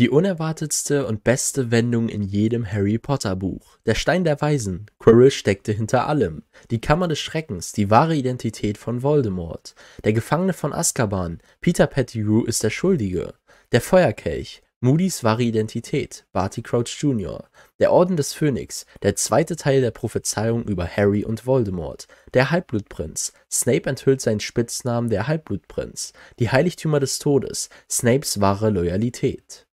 Die unerwartetste und beste Wendung in jedem Harry Potter Buch. Der Stein der Weisen. Quirrell steckte hinter allem. Die Kammer des Schreckens, die wahre Identität von Voldemort. Der Gefangene von Azkaban. Peter Pettigrew ist der Schuldige. Der Feuerkelch. Moody's wahre Identität, Barty Crouch Jr., der Orden des Phönix, der zweite Teil der Prophezeiung über Harry und Voldemort, der Halbblutprinz, Snape enthüllt seinen Spitznamen der Halbblutprinz, die Heiligtümer des Todes, Snapes wahre Loyalität.